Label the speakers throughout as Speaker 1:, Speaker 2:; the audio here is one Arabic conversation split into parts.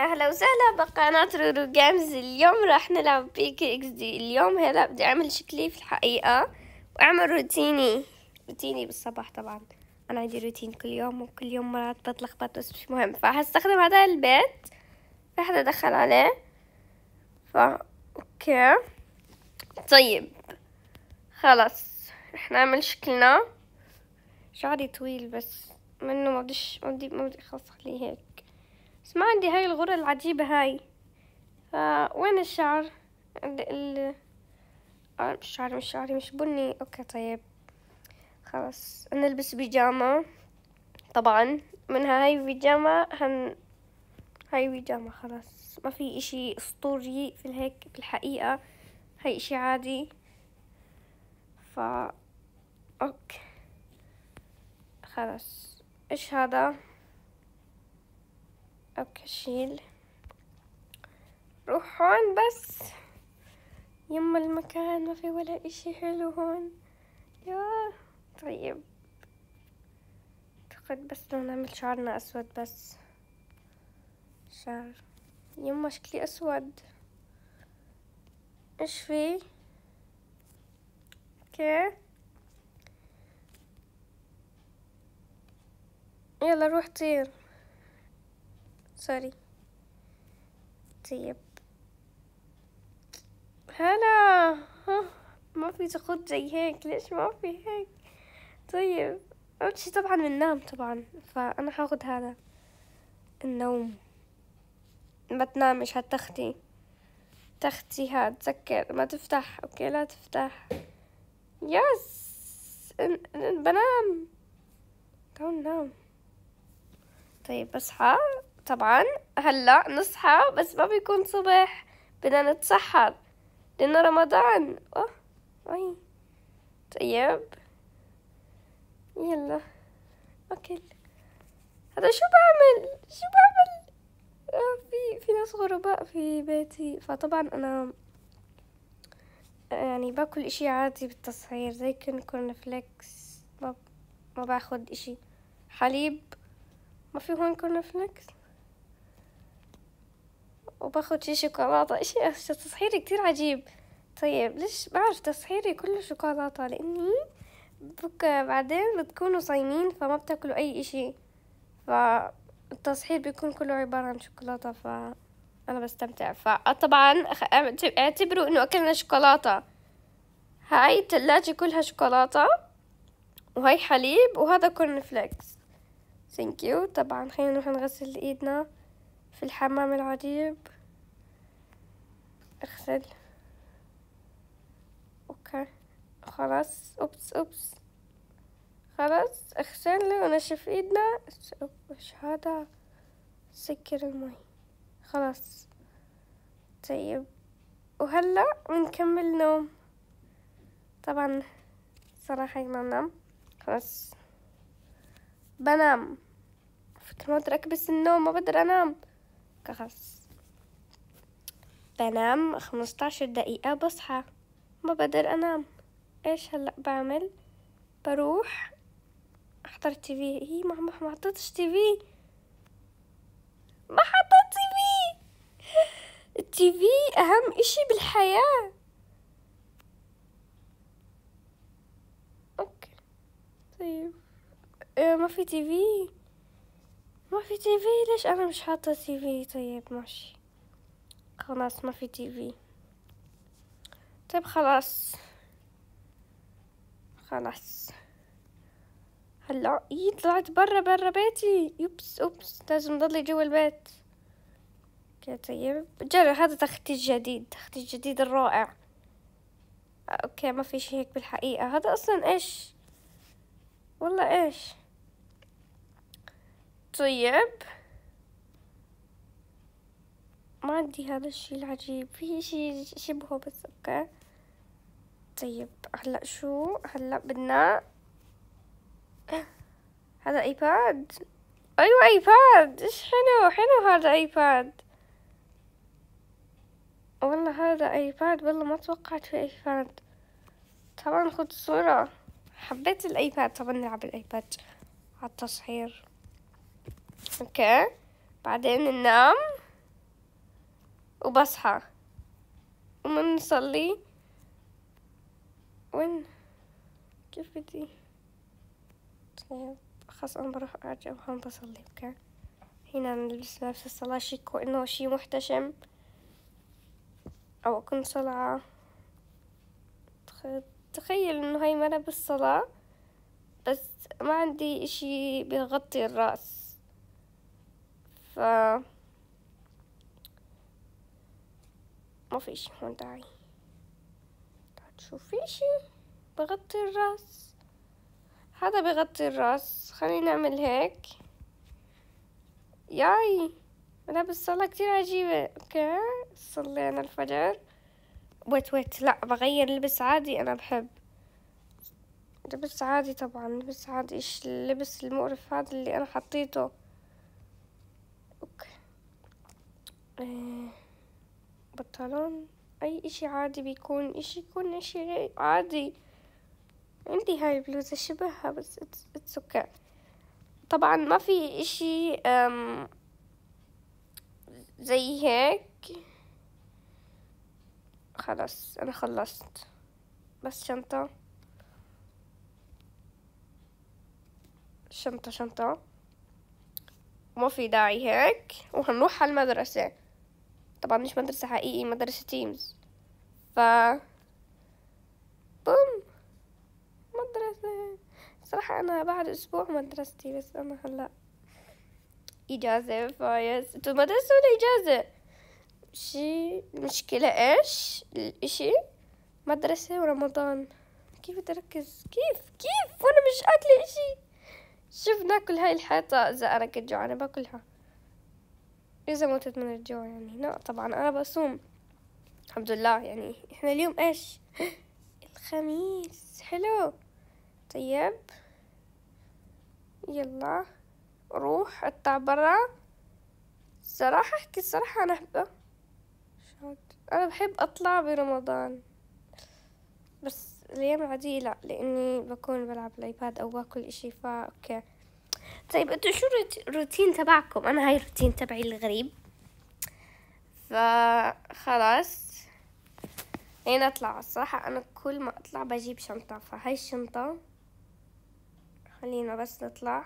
Speaker 1: اهلا وسهلا بقناة رورو جيمز اليوم راح نلعب بيك اكس دي اليوم هلا بدي اعمل شكلي في الحقيقة واعمل روتيني روتيني بالصباح طبعا انا عندي روتين كل يوم وكل يوم مرات بتلخبط بس مش مهم فهستخدم هذا البيت حدا ادخل عليه فا اوكي طيب خلص رح نعمل شكلنا شعري طويل بس منه ما بديش ما بدي ما بدي خليه هيك بس ما عندي هاي الغرة العجيبة هاي آه وين الشعر ال آه مش شعري مش شعري مش بني اوكي طيب خلاص نلبس بيجامة طبعا منها هاي بيجامة هن هاي بيجامة خلاص ما في اشي اسطوري في الهيك في الحقيقة هاي اشي عادي فا اوكي خلاص ايش هذا اوكي كشيل روح هون بس يما المكان ما في ولا اشي حلو هون يا طيب اعتقد بس لو نعمل شعرنا اسود بس شعر يما شكلي اسود ايش في اوكي يلا روح طير سوري طيب هلا ما في سقوط زي هيك ليش ما في هيك طيب أول شي طبعا بننام طبعا فأنا هاخد هذا النوم ما تنامش هالتختي تختي هاد تذكر ما تفتح اوكي لا تفتح يس بنام تعال نام طيب بصحى طبعا هلا نصحى بس ما بيكون صبح بدنا نتسحر لانه رمضان اه اي طيب يلا اكل هذا شو بعمل شو بعمل آه في في ناس غرباء في بيتي فطبعا انا آه، يعني باكل اشي عادي بالتصحير زي كورن فليكس ما, ما اشي حليب ما في هون كورن فليكس وباخذ شي شوكولاتة اشي تصحيري كتير عجيب طيب ليش بعرف تصحيري كله شوكولاتة لاني بك بعدين بتكونوا صايمين فما بتاكلوا اي اشي فالتصحير بيكون كله عبارة عن شوكولاتة فأنا بستمتع فطبعا اعتبروا انه اكلنا شوكولاتة هاي الثلاجة كلها شوكولاتة وهاي حليب وهذا كورن فليكس ثانك يو طبعا خلينا نروح نغسل ايدنا في الحمام العجيب اغسل اوكي خلاص اوبس اوبس خلاص اغسل لي ونشف ايدنا ايش هذا سكر المي خلاص طيب وهلا بنكمل نوم طبعا صراحة ما بنام خلاص بنام فكرة ما بقدر اكبس النوم ما بقدر انام خلاص بنام خمستاشر دقيقة بصحى ما بقدر أنام إيش هلأ بعمل بروح أحضر في هي ما ما حطيتش في ما حطيت التي في أهم إشي بالحياة أوكي طيب إيه، ما في تي في ما في تي في ليش انا مش حاطه تي في طيب ماشي خلاص ما في تي في طيب خلاص خلاص هلا ايه طلعت برا برا بيتي يوبس اوبس لازم ضلي جوا البيت اوكي طيب جرب هذا تختي الجديد تختي الجديد الرائع اوكي ما في شي هيك بالحقيقة هذا اصلا ايش والله ايش طيب ما عندي هذا الشي العجيب في شي شبهه بس اوكي طيب هلا شو هلا بدنا هذا ايباد ايوه ايباد ايش حلو حلو هذا ايباد والله هذا ايباد والله ما توقعت في ايباد طبعا خد صورة حبيت الايباد طبعا نلعب الايباد على التصحير اوكي بعدين ننام وبصحى ومن نصلي وين كيف بدي طيب، خلاص انا بروح ارجع وهون بصلي اوكي هنا نلبس نفس الصلاة شي كأنه شي محتشم أو أكون صلعة تخيل إنه هاي ملابس صلاة بس ما عندي إشي بيغطي الرأس ف ما في شيء هون داعي تشوفي شيء بغطي الراس هذا بغطي الراس خلينا نعمل هيك ياي ملابس الصلاة كتير عجيبة اوكي صلينا الفجر ويت ويت لا بغير لبس عادي انا بحب لبس عادي طبعا لبس عادي ايش اللبس المقرف هذا اللي انا حطيته اوكي آه، بطلون اي اشي عادي بيكون اشي يكون اشي عادي عندي هاي البلوزة شبهها بس اتس اوكي طبعا ما في اشي أم زي هيك خلاص انا خلصت بس شنطة شنطة شنطة وما في داعي هيك وهنروح على المدرسة طبعا مش مدرسة حقيقي مدرسة تيمز ف بوم مدرسة صراحة أنا بعد أسبوع مدرستي بس أنا هلأ إجازة فايز انتو مدرسة ولا إجازة شي المشكلة إيش الإشي مدرسة ورمضان كيف بدي أركز كيف كيف وأنا مش أكلة إشي شوف ناكل هاي الحيطة إذا أنا كنت جوعانة باكلها إذا متت من الجوع يعني لا طبعا أنا بصوم الحمد لله يعني إحنا اليوم إيش الخميس حلو طيب يلا روح اطلع برا صراحة احكي الصراحة انا احبه انا بحب اطلع برمضان بس الأيام العادية لا لأني بكون بلعب الأيباد أو باكل إشي فا أوكي طيب انتو شو الروتين تبعكم أنا هاي الروتين تبعي الغريب فخلاص هنا أطلع الصراحة أنا كل ما أطلع بجيب شنطة فهاي الشنطة خلينا بس نطلع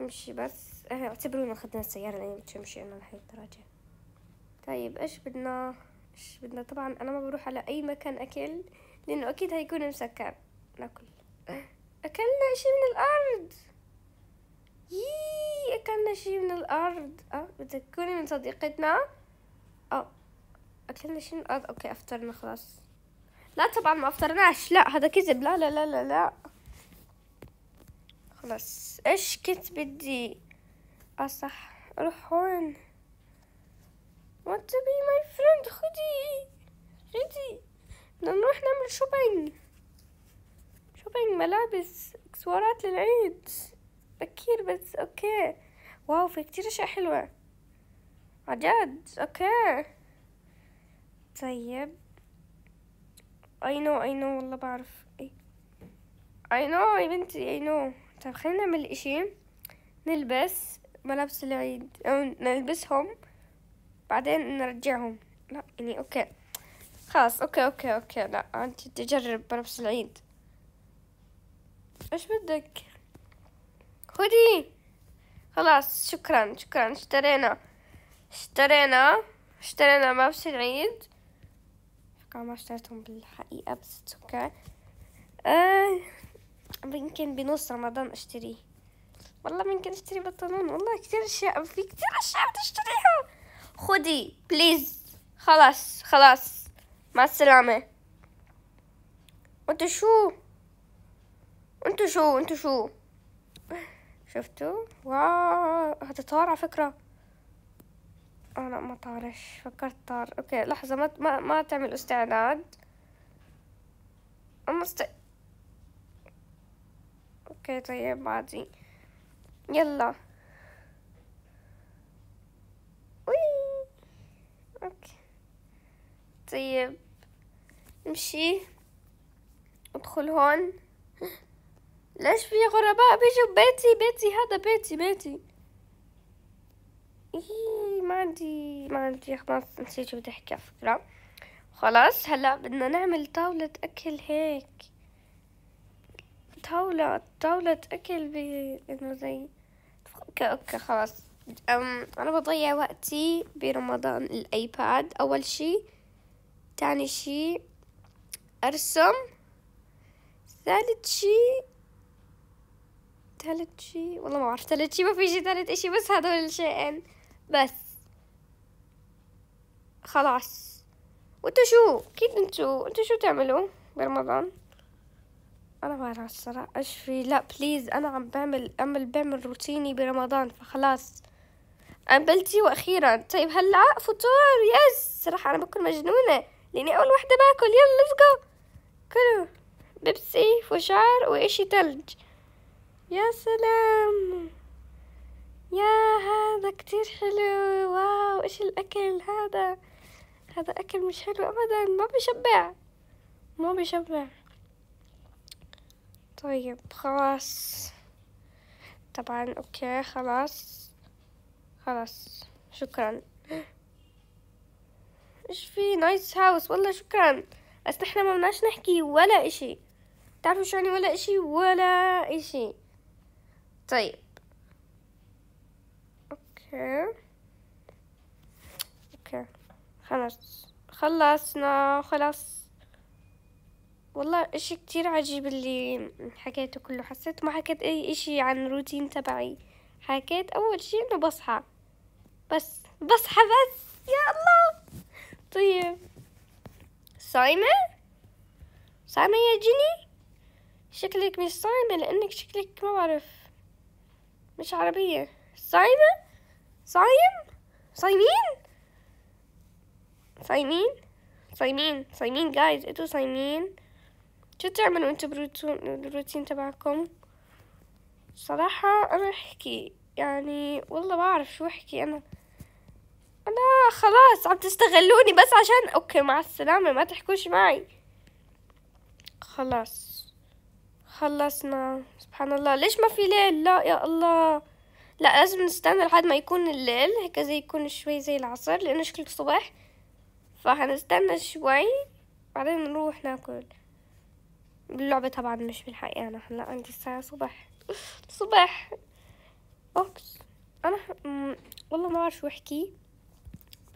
Speaker 1: امشي بس اعتبروني اخذنا السيارة لاني بتمشي انا هاي الدراجة طيب ايش بدنا مش بدنا طبعا انا ما بروح على اي مكان اكل لانه اكيد هيكون مسكر ناكل اكلنا شيء من الارض يي اكلنا شي من الارض اه بتكوني من صديقتنا اه اكلنا شي من الارض اوكي افطرنا خلاص لا طبعا ما افطرناش لا هذا كذب لا لا لا لا لا خلاص ايش كنت بدي اه صح روح هون want to be my friend خدي خدي بدنا نروح نعمل شوبينج شوبينج ملابس اكسسوارات للعيد بكير بس اوكي واو في كتير اشياء حلوة عجاد اوكي طيب اي نو اي نو والله بعرف اي اي نو يا بنتي اي نو طيب خلينا نعمل اشي نلبس ملابس العيد او نلبسهم بعدين نرجعهم لا يعني اوكي خلاص اوكي اوكي اوكي لا انت تجرب بنفس العيد ايش بدك خدي خلاص شكرا شكرا اشترينا اشترينا اشترينا بنفس العيد ما اشتريتهم بالحقيقة بس اوكي آه يمكن بنص رمضان اشتريه والله ممكن اشتري بطلون والله كتير اشياء في كتير اشياء بتشتريها خدي بليز خلاص خلاص مع السلامة انتو شو انتو شو انتو شو شفتوا واو هذا طار على فكرة انا آه، ما طارش فكرت طار اوكي لحظة ما ما, ما تعمل استعداد انا است... اوكي طيب بعدي يلا طيب امشي ادخل هون ليش في غرباء بيجوا بيتي بيتي هذا بيتي بيتي إيه ما عندي ما عندي خلاص نسيت شو بدي احكي فكرة خلاص هلا بدنا نعمل طاولة اكل هيك طاولة طاولة اكل انه زي اوكي اوكي خلاص أم أنا بضيع وقتي برمضان الأيباد أول شي تاني شي أرسم ثالث شي ثالث شي والله ما بعرف ثالث شي ما في شي ثالث إشي بس هدول الشيئين بس خلاص وانتو شو كيف انتو انتو شو تعملوا برمضان انا ما اعرف الصراحه ايش في لا بليز انا عم بعمل عمل بعمل روتيني برمضان فخلاص بلتي واخيرا طيب هلا فطور يس صراحه انا بكون مجنونه لاني اول وحده باكل يلا ليتس جو كلوا بيبسي فشار واشي تلج يا سلام يا هذا كتير حلو واو ايش الاكل هذا هذا اكل مش حلو ابدا ما بيشبع ما بيشبع طيب خلاص طبعا اوكي خلاص خلاص شكرا ايش في نايس هاوس والله شكرا بس احنا ما بدناش نحكي ولا اشي تعرفوا شو يعني ولا اشي ولا اشي طيب اوكي اوكي خلاص خلصنا خلاص والله اشي كتير عجيب اللي حكيته كله حسيت ما حكيت اي اشي عن روتين تبعي حكيت اول شي انه بصحى بس بصحى بس يا الله طيب صايمة؟ صايمة يا جني؟ شكلك مش صايمة لأنك شكلك ما بعرف مش عربية صايمة؟ صايم؟ صايمين؟ صايمين؟ صايمين صايمين جايز انتوا صايمين شو تعملوا انتوا بالروتين تبعكم صراحة انا احكي يعني والله بعرف شو احكي انا لا خلاص عم تستغلوني بس عشان اوكي مع السلامة ما تحكوش معي خلاص خلصنا سبحان الله ليش ما في ليل لا يا الله لا لازم نستنى لحد ما يكون الليل هيك زي يكون شوي زي العصر لانه شكل الصبح فهنستنى شوي بعدين نروح ناكل اللعبة طبعا مش بالحقيقة انا هلا عندي الساعة صبح صبح اوبس انا والله ما بعرف شو احكي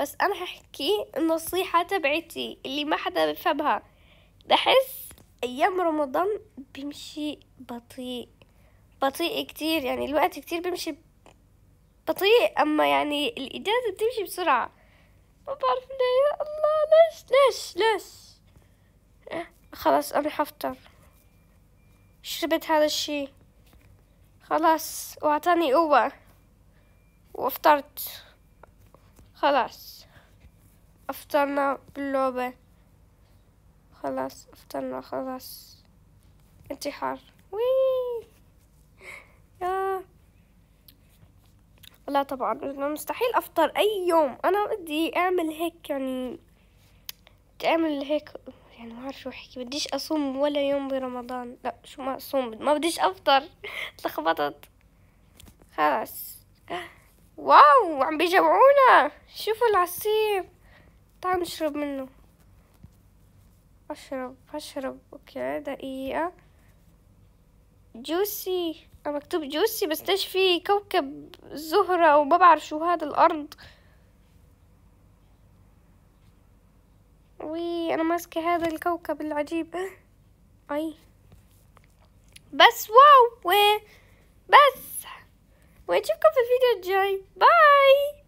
Speaker 1: بس أنا هحكي النصيحة تبعتي اللي ما حدا بفهمها بحس أيام رمضان بيمشي بطيء بطيء كتير يعني الوقت كتير بيمشي بطيء أما يعني الإجازة بتمشي بسرعة ما بعرف ليه يا الله ليش ليش ليش إيه، خلاص أنا حفطر شربت هذا الشي خلاص وأعطاني قوة وافطرت خلاص أفطرنا باللعبة خلاص أفطرنا خلاص انتحار وي يا لا طبعا مستحيل أفطر أي يوم أنا بدي أعمل هيك يعني بدي أعمل هيك يعني ما أعرف شو أحكي بديش أصوم ولا يوم برمضان لا شو ما أصوم ما بديش أفطر تلخبطت خلاص واو عم بيجوعونا شوفوا العصير تعالوا نشرب منه اشرب اشرب اوكي دقيقة جوسي مكتوب جوسي بس ليش في كوكب زهرة وما بعرف شو هذا الارض وي انا ماسكة هذا الكوكب العجيب اي بس واو بس Băi, ce că pe video, Jai! Bye!